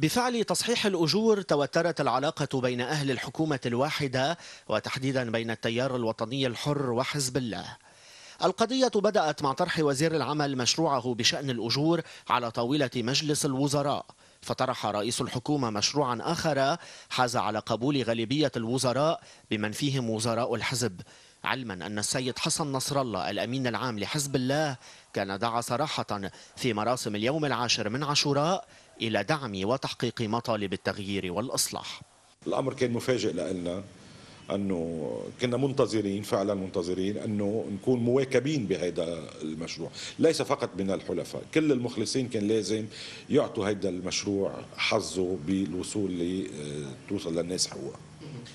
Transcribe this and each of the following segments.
بفعل تصحيح الأجور توترت العلاقة بين أهل الحكومة الواحدة وتحديدا بين التيار الوطني الحر وحزب الله القضية بدأت مع طرح وزير العمل مشروعه بشأن الأجور على طاولة مجلس الوزراء فطرح رئيس الحكومة مشروعا آخر حاز على قبول غالبية الوزراء بمن فيهم وزراء الحزب علما أن السيد حسن نصر الله الأمين العام لحزب الله كان دعا صراحة في مراسم اليوم العاشر من عاشوراء إلى دعم وتحقيق مطالب التغيير والإصلاح الأمر كان مفاجئ لنا انه كنا منتظرين فعلا منتظرين انه نكون مواكبين بهذا المشروع ليس فقط من الحلفاء كل المخلصين كان لازم يعطوا هذا المشروع حظه بالوصول لتوصل للناس حقوقها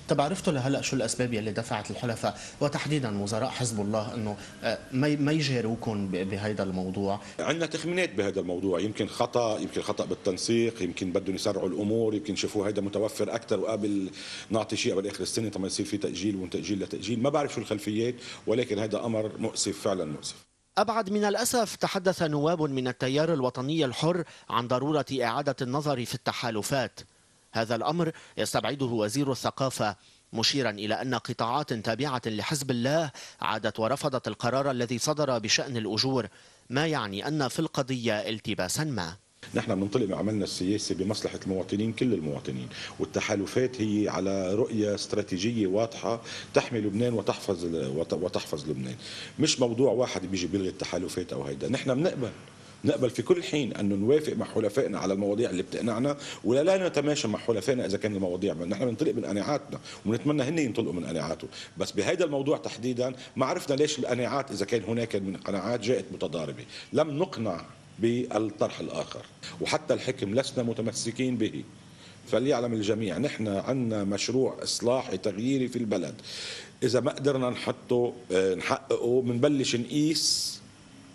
طب عرفتوا لهلا شو الاسباب يلي دفعت الحلفاء وتحديدا وزراء حزب الله انه آه، ما ما يجاروكم بهذا الموضوع عندنا تخمينات بهذا الموضوع يمكن خطا يمكن خطا بالتنسيق يمكن بدهم يسرعوا الامور يمكن شافوا هذا متوفر اكثر وقبل نعطي شيء قبل اخر السنه طبعا يصير في تاجيل ومن تاجيل لتاجيل ما بعرف شو الخلفيات ولكن هذا امر مؤسف فعلا مؤسف أبعد من الأسف تحدث نواب من التيار الوطني الحر عن ضرورة إعادة النظر في التحالفات هذا الأمر يستبعده وزير الثقافة مشيرا إلى أن قطاعات تابعة لحزب الله عادت ورفضت القرار الذي صدر بشأن الأجور ما يعني أن في القضية التباسا ما نحن من بعملنا السياسي بمصلحة المواطنين كل المواطنين والتحالفات هي على رؤية استراتيجية واضحة تحمي لبنان وتحفظ وتحفظ لبنان مش موضوع واحد بيجي بيلغي التحالفات أو هيدا نحن بنقبل نقبل في كل حين أن نوافق مع حلفائنا على المواضيع اللي بتقنعنا ولا لا نتماشى مع حلفائنا إذا كان المواضيع ما نحن بننطلق من قناعاتنا وبنتمنى هن ينطلقوا من قناعاتهم بس بهذا الموضوع تحديدا ما عرفنا ليش القناعات إذا كان هناك من قناعات جاءت متضاربة لم نقنع بالطرح الآخر وحتى الحكم لسنا متمسكين به فليعلم الجميع نحن عندنا مشروع إصلاحي تغييري في البلد إذا ما قدرنا نحطه آه، نحققه بنبلش نقيس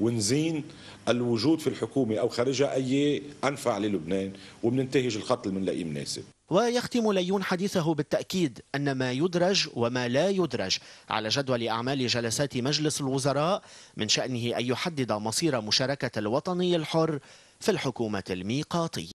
ونزين الوجود في الحكومة أو خارجها أي أنفع للبنان وبننتهج الخط اللي بنلاقيه مناسب ويختم ليون حديثه بالتأكيد أن ما يدرج وما لا يدرج على جدول أعمال جلسات مجلس الوزراء من شأنه أن يحدد مصير مشاركة الوطني الحر في الحكومة الميقاتية